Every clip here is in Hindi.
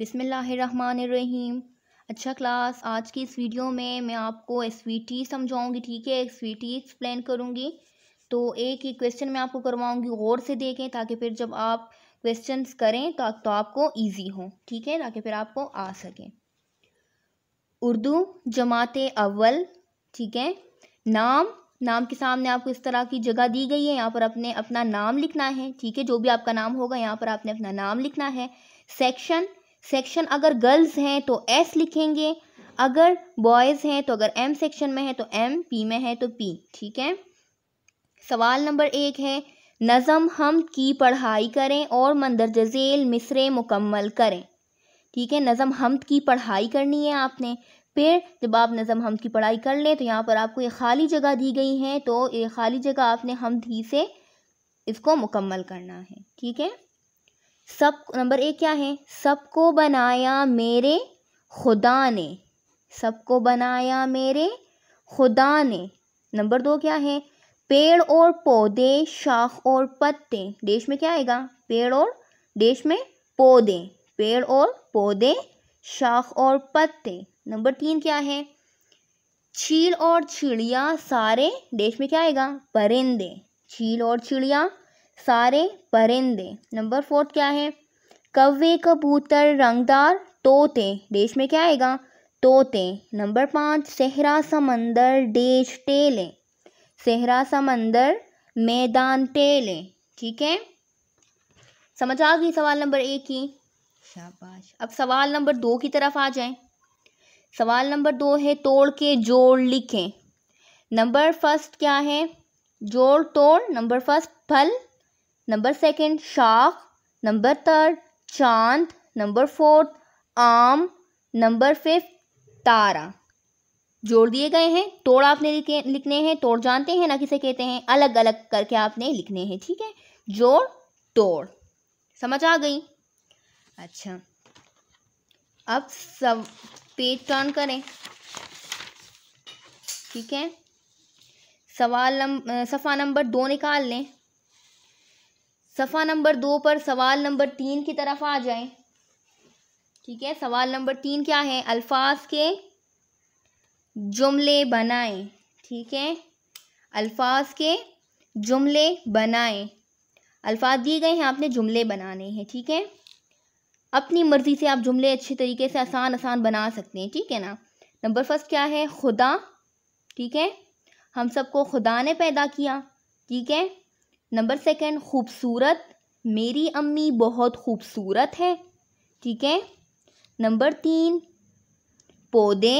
बिसमीम अच्छा क्लास आज की इस वीडियो में मैं आपको एस वी टी समझाऊँगी ठीक है एस वी टी एक्सप्लेन करूँगी तो एक ही क्वेश्चन मैं आपको करवाऊँगी गौर से देखें ताकि फिर जब आप क्वेश्चंस करें तो, तो आपको इजी हो ठीक है ताकि फिर आपको आ सके उर्दू जमात अव्वल ठीक है नाम नाम के सामने आपको इस तरह की जगह दी गई है यहाँ पर अपने अपना नाम लिखना है ठीक है जो भी आपका नाम होगा यहाँ पर आपने अपना नाम लिखना है सेक्शन सेक्शन अगर गर्ल्स हैं तो एस लिखेंगे अगर बॉयज़ हैं तो अगर एम सेक्शन में है तो एम पी में है तो पी ठीक है सवाल नंबर एक है नज़म हम की पढ़ाई करें और मंदरज झेल मिसरे मुकम्मल करें ठीक है नज़म हमद की पढ़ाई करनी है आपने फिर जब आप नज़म हम की पढ़ाई कर लें तो यहाँ पर आपको ये खाली जगह दी गई है तो ये खाली जगह आपने हम ही से इसको मुकम्मल करना है ठीक है सब नंबर एक क्या है सबको बनाया मेरे खुदा ने सबको बनाया मेरे खुदा ने नंबर दो क्या है पेड़ और पौधे शाख और पत्ते देश में क्या आएगा पेड़ और देश में पौधे पेड़ और पौधे शाख और पत्ते नंबर तीन क्या है चील और चिड़िया सारे देश में क्या आएगा परिंदे चील और चिड़िया सारे परिंदे नंबर फोर्थ क्या है कव्वे कबूतर रंगदार तोते देश में क्या आएगा तोते नंबर पाँच सेहरा समंदर देश टेले सेहरा समंदर मैदान टेले ठीक है समझ आ गई सवाल नंबर एक की शाबाश अब सवाल नंबर दो की तरफ आ जाए सवाल नंबर दो है तोड़ के जोड़ लिखें नंबर फर्स्ट क्या है जोड़ तोड़ नंबर फर्स्ट फल नंबर सेकंड शाख नंबर थर्ड चांद नंबर फोर्थ आम नंबर फिफ्थ तारा जोड़ दिए गए हैं तोड़ आपने लिखने हैं तोड़ जानते हैं ना किसे कहते हैं अलग अलग करके आपने लिखने हैं ठीक है जोड़ तोड़ समझ आ गई अच्छा अब सब पेज टर्न करें ठीक है सवाल नंबर सफ़ा नंबर दो निकाल लें सफ़ा नंबर दो पर सवाल नंबर तीन की तरफ आ जाएं ठीक है सवाल नंबर तीन क्या है अल्फाज के जुमले बनाएं ठीक है अल्फाज के जुमले बनाएं अल्फाज दिए गए हैं आपने जुमले बनाने हैं ठीक है अपनी मर्ज़ी से आप जुमले अच्छे तरीके से आसान आसान बना सकते हैं ठीक है ना नंबर फर्स्ट क्या है खुदा ठीक है हम सबको खुदा ने पैदा किया ठीक है नंबर सेकेंड खूबसूरत मेरी अम्मी बहुत खूबसूरत है ठीक है नंबर तीन पौधे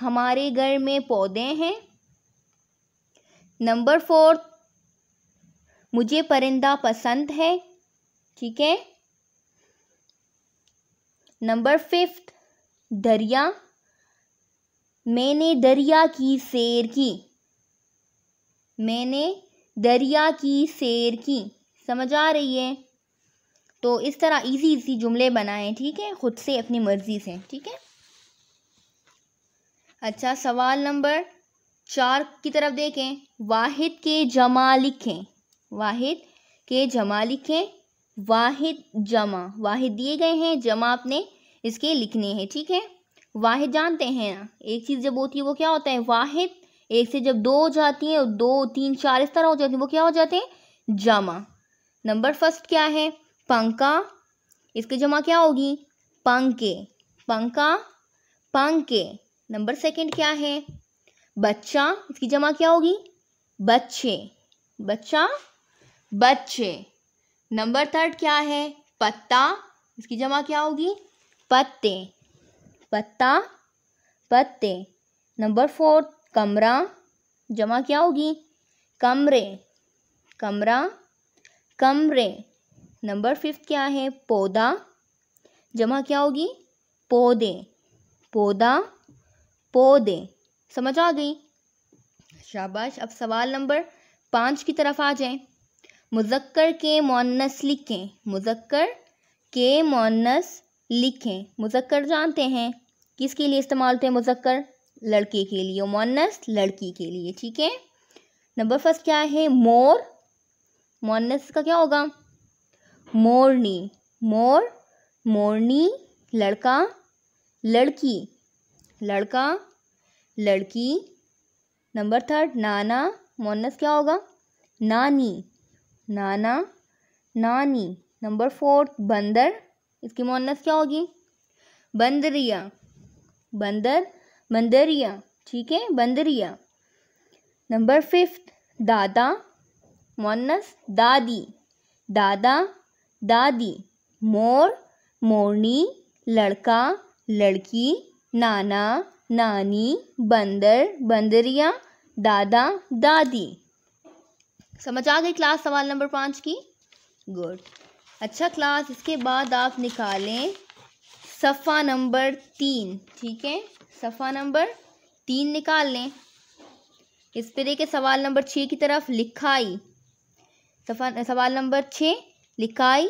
हमारे घर में पौधे हैं नंबर फोर्थ मुझे परिंदा पसंद है ठीक है नंबर फिफ्थ दरिया मैंने दरिया की सैर की मैंने दरिया की सैर की समझ आ रही है तो इस तरह इजी इजी जुमले बनाएं ठीक है ख़ुद से अपनी मर्ज़ी से ठीक है अच्छा सवाल नंबर चार की तरफ देखें वाहिद के जमा लिखें वाहिद के जमा लिखें वाहिद जमा वाहिद दिए गए हैं जमा आपने इसके लिखने हैं ठीक है वाहिद जानते हैं ना एक चीज़ जब होती है वो क्या होता है वाहिद एक से जब दो हो जाती हैं दो तीन चार इस तरह हो जाती हैं वो क्या हो जाते हैं जमा नंबर फर्स्ट क्या है पंखा इसके जमा क्या होगी पंखे पंखा पंखे नंबर सेकंड क्या है बच्चा इसकी जमा क्या होगी बच्चे बच्चा बच्चे नंबर थर्ड क्या है पत्ता इसकी जमा क्या होगी पत्ते पत्ता पत्ते नंबर फोर्थ कमरा जमा क्या होगी कमरे कमरा कमरे नंबर फिफ्थ क्या है पौधा जमा क्या होगी पौधे पौधा पौधे समझ आ गई शाबाश अब सवाल नंबर पाँच की तरफ आ जाए मुजक्कर के मोनस लिखें मुजक्कर के मोनस लिखें मुजक्कर जानते हैं किसके लिए इस्तेमाल होते हैं मुजक्कर लड़के के लिए मोनस लड़की के लिए ठीक है नंबर फर्स्ट क्या है मोर मोनस का क्या होगा मोरनी मोर मोरनी लड़का लड़की लड़का लड़की नंबर थर्ड नाना मोनस क्या होगा नानी नाना नानी नंबर फोर्थ बंदर इसकी मोनस क्या होगी बंदरिया बंदर बंदरिया ठीक है बंदरिया नंबर फिफ्थ दादा मोनस दादी दादा दादी मोर मोरनी लड़का लड़की नाना नानी बंदर बंदरिया दादा दादी समझ आ गई क्लास सवाल नंबर पाँच की गुड अच्छा क्लास इसके बाद आप निकालें सफ़ा नंबर तीन ठीक है सफ़ा नंबर तीन निकाल लें इस पर देखें सवाल नंबर छः की तरफ लिखाई सफ़ा सवाल नंबर छः लिखाई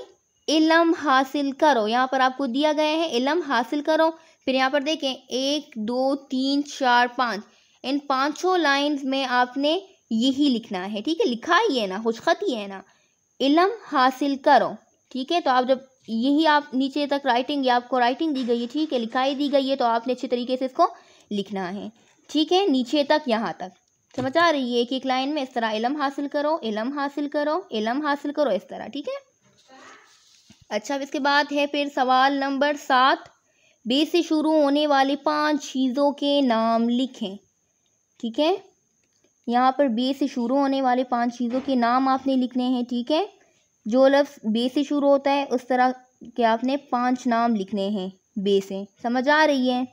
इलम हासिल करो यहाँ पर आपको दिया गया है इलम हासिल करो फिर यहाँ पर देखें एक दो तीन चार पाँच इन पांचों लाइंस में आपने यही लिखना है ठीक है लिखा ही है ना खुशखत ही है ना इलम हासिल करो ठीक है तो आप जब यही आप नीचे तक राइटिंग या आपको राइटिंग दी गई है ठीक है लिखाई दी गई है तो आपने अच्छे तरीके से इसको लिखना है ठीक है नीचे तक यहाँ तक समझ आ रही है एक एक लाइन में इस तरह इलम हासिल करो इलम हासिल करो इलम हासिल करो इस तरह ठीक है अच्छा अब इसके बाद है फिर सवाल नंबर सात बे से शुरू होने वाले पांच चीज़ों के नाम लिखें ठीक है यहाँ पर बे से शुरू होने वाले पांच चीज़ों के नाम आपने लिखने हैं ठीक है जो लफ्स बे से शुरू होता है उस तरह के आपने पांच नाम लिखने हैं बे से समझ आ रही है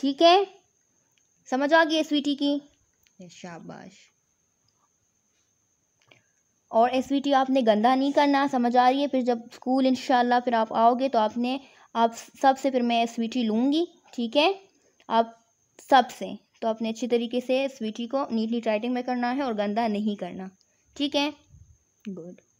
ठीक है समझ आ गई एसवीटी की शाबाश और एसवीटी आपने गंदा नहीं करना समझ आ रही है फिर जब स्कूल इंशाल्लाह फिर आप आओगे तो आपने आप सब से फिर मैं एसवीटी लूँगी ठीक है आप सब से तो आपने अच्छी तरीके से स्वीटी को नीटली राइटिंग में करना है और गंदा नहीं करना ठीक है गुड